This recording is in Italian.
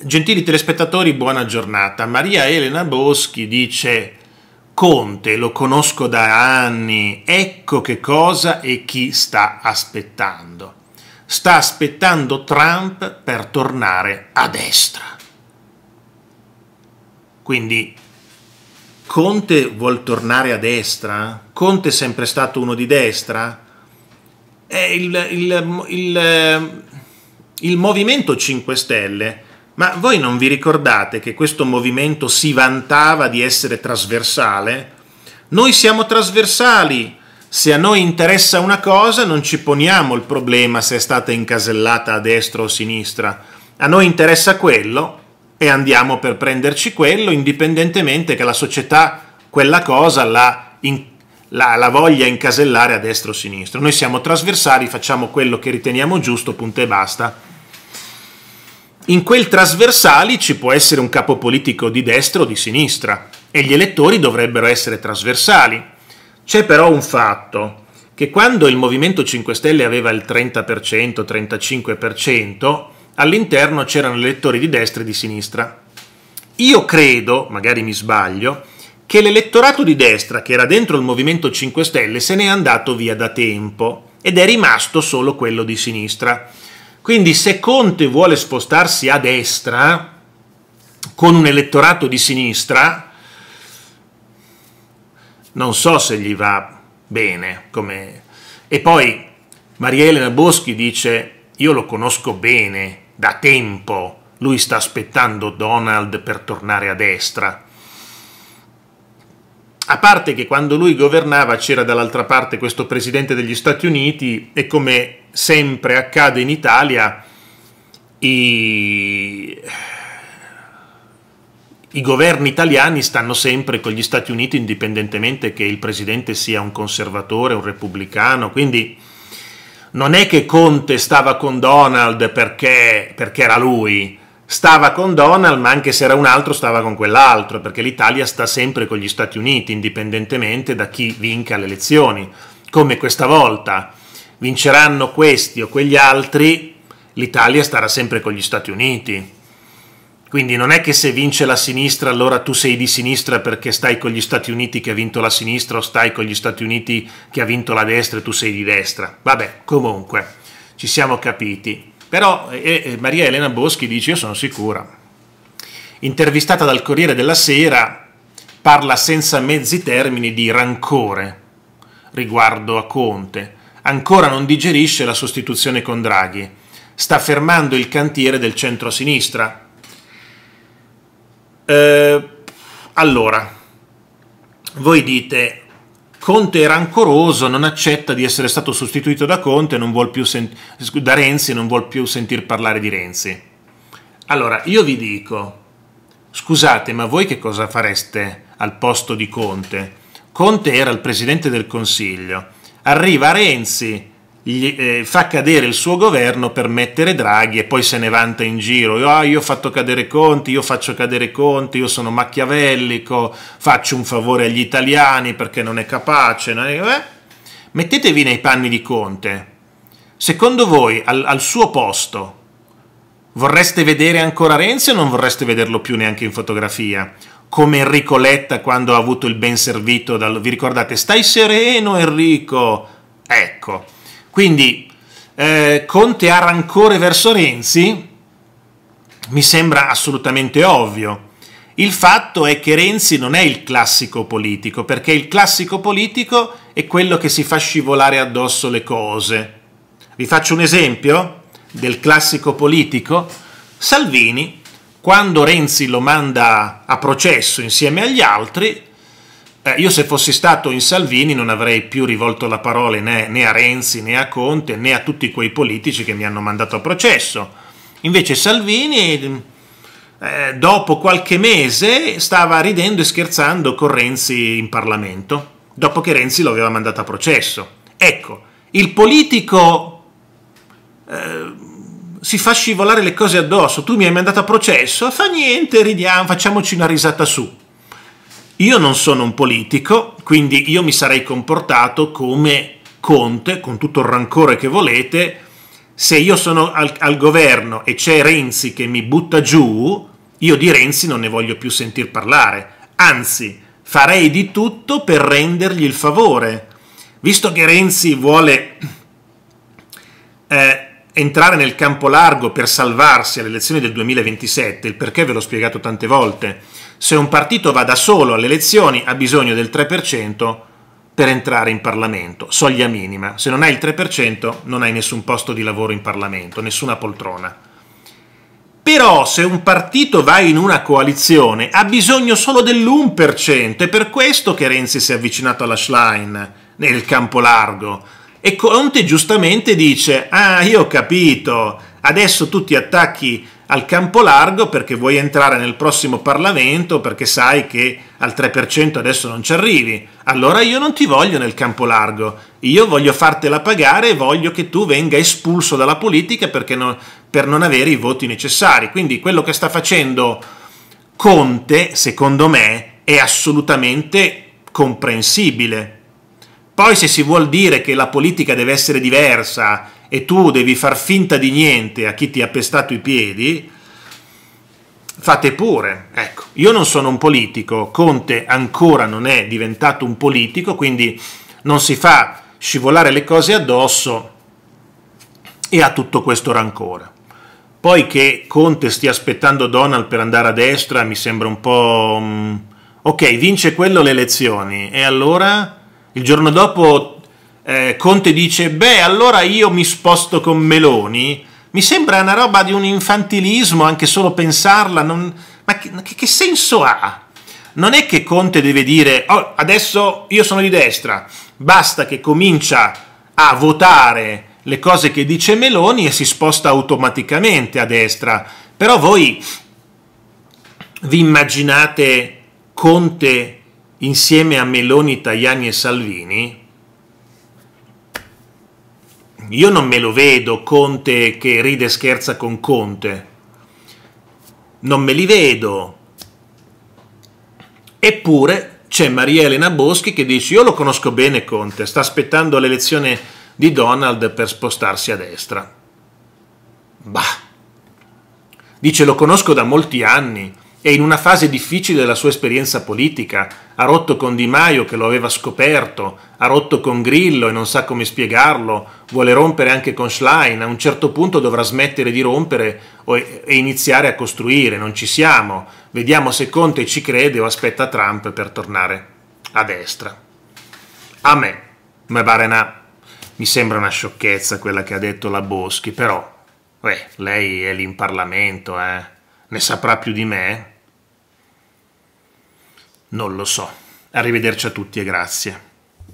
Gentili telespettatori, buona giornata. Maria Elena Boschi dice Conte, lo conosco da anni, ecco che cosa e chi sta aspettando. Sta aspettando Trump per tornare a destra. Quindi Conte vuol tornare a destra? Conte è sempre stato uno di destra? Il, il, il, il, movimento 5 Stelle ma voi non vi ricordate che questo movimento si vantava di essere trasversale? Noi siamo trasversali. Se a noi interessa una cosa non ci poniamo il problema se è stata incasellata a destra o a sinistra. A noi interessa quello e andiamo per prenderci quello indipendentemente che la società quella cosa la, in, la, la voglia incasellare a destra o a sinistra. Noi siamo trasversali, facciamo quello che riteniamo giusto, punto e basta in quel trasversali ci può essere un capo politico di destra o di sinistra e gli elettori dovrebbero essere trasversali. C'è però un fatto, che quando il Movimento 5 Stelle aveva il 30%, 35%, all'interno c'erano elettori di destra e di sinistra. Io credo, magari mi sbaglio, che l'elettorato di destra che era dentro il Movimento 5 Stelle se n'è andato via da tempo ed è rimasto solo quello di sinistra quindi se Conte vuole spostarsi a destra, con un elettorato di sinistra, non so se gli va bene. Come... E poi Maria Elena Boschi dice, io lo conosco bene, da tempo, lui sta aspettando Donald per tornare a destra. A parte che quando lui governava c'era dall'altra parte questo presidente degli Stati Uniti e come sempre accade in Italia i, i governi italiani stanno sempre con gli Stati Uniti indipendentemente che il presidente sia un conservatore, un repubblicano, quindi non è che Conte stava con Donald perché, perché era lui, stava con Donald, ma anche se era un altro stava con quell'altro, perché l'Italia sta sempre con gli Stati Uniti, indipendentemente da chi vinca le elezioni. Come questa volta vinceranno questi o quegli altri, l'Italia starà sempre con gli Stati Uniti. Quindi non è che se vince la sinistra allora tu sei di sinistra perché stai con gli Stati Uniti che ha vinto la sinistra o stai con gli Stati Uniti che ha vinto la destra e tu sei di destra. Vabbè, comunque, ci siamo capiti. Però eh, Maria Elena Boschi dice io sono sicura. Intervistata dal Corriere della Sera parla senza mezzi termini di rancore riguardo a Conte. Ancora non digerisce la sostituzione con Draghi. Sta fermando il cantiere del centro-sinistra. Eh, allora, voi dite Conte è rancoroso, non accetta di essere stato sostituito da Conte, non più sen- da Renzi, non vuol più sentir parlare di Renzi. Allora, io vi dico, scusate, ma voi che cosa fareste al posto di Conte? Conte era il presidente del Consiglio. Arriva Renzi, gli, eh, fa cadere il suo governo per mettere Draghi e poi se ne vanta in giro. Ah, io ho fatto cadere Conti, io faccio cadere Conti, io sono macchiavellico, faccio un favore agli italiani perché non è capace. Non è... Beh, mettetevi nei panni di Conte. Secondo voi, al, al suo posto, vorreste vedere ancora Renzi o non vorreste vederlo più neanche in fotografia? come Enrico Letta quando ha avuto il ben servito dal... Vi ricordate? Stai sereno Enrico! Ecco. Quindi eh, Conte ha rancore verso Renzi? Mi sembra assolutamente ovvio. Il fatto è che Renzi non è il classico politico, perché il classico politico è quello che si fa scivolare addosso le cose. Vi faccio un esempio del classico politico. Salvini, quando Renzi lo manda a processo insieme agli altri, eh, io se fossi stato in Salvini non avrei più rivolto la parola né, né, a Renzi né a Conte né a tutti quei politici che mi hanno mandato a processo. Invece Salvini, eh, dopo qualche mese, stava ridendo e scherzando con Renzi in Parlamento, dopo che Renzi lo aveva mandato a processo. Ecco, il politico... Eh, si fa scivolare le cose addosso, tu mi hai mandato a processo, fa niente, ridiamo, facciamoci una risata su. Io non sono un politico, quindi io mi sarei comportato come Conte, con tutto il rancore che volete, se io sono al, al governo e c'è Renzi che mi butta giù, io di Renzi non ne voglio più sentir parlare. Anzi, farei di tutto per rendergli il favore. Visto che Renzi vuole eh, entrare nel campo largo per salvarsi alle elezioni del 2027, il perché ve l'ho spiegato tante volte, se un partito va da solo alle elezioni ha bisogno del 3% per entrare in Parlamento, soglia minima. Se non hai il 3% non hai nessun posto di lavoro in Parlamento, nessuna poltrona. Però se un partito va in una coalizione ha bisogno solo dell'1%, è per questo che Renzi si è avvicinato alla Schlein nel campo largo. E Conte giustamente dice, ah io ho capito, adesso tu ti attacchi al campo largo perché vuoi entrare nel prossimo Parlamento, perché sai che al 3% adesso non ci arrivi. Allora io non ti voglio nel campo largo, io voglio fartela pagare e voglio che tu venga espulso dalla politica perché non, per non avere i voti necessari. Quindi quello che sta facendo Conte, secondo me, è assolutamente comprensibile. Poi se si vuol dire che la politica deve essere diversa e tu devi far finta di niente a chi ti ha pestato i piedi, fate pure. Ecco, io non sono un politico, Conte ancora non è diventato un politico, quindi non si fa scivolare le cose addosso e ha tutto questo rancore. Poi che Conte stia aspettando Donald per andare a destra mi sembra un po'... Mm, ok, vince quello le elezioni e allora il giorno dopo eh, Conte dice, beh, allora io mi sposto con Meloni, mi sembra una roba di un infantilismo, anche solo pensarla, non... ma che, che, senso ha? Non è che Conte deve dire, oh, adesso io sono di destra, basta che comincia a votare le cose che dice Meloni e si sposta automaticamente a destra. Però voi vi immaginate Conte insieme a Meloni, Tajani e Salvini? io non me lo vedo Conte che ride e scherza con Conte, non me li vedo. Eppure c'è Maria Elena Boschi che dice io lo conosco bene Conte, sta aspettando l'elezione di Donald per spostarsi a destra. Bah, dice lo conosco da molti anni è in una fase difficile della sua esperienza politica, ha rotto con Di Maio che lo aveva scoperto, ha rotto con Grillo e non sa come spiegarlo, vuole rompere anche con Schlein, a un certo punto dovrà smettere di rompere e iniziare a costruire, non ci siamo, vediamo se Conte ci crede o aspetta Trump per tornare a destra. A me, me pare mi sembra una sciocchezza quella che ha detto la Boschi, però, beh, lei è lì in Parlamento, eh ne saprà più di me, non lo so. Arrivederci a tutti e grazie.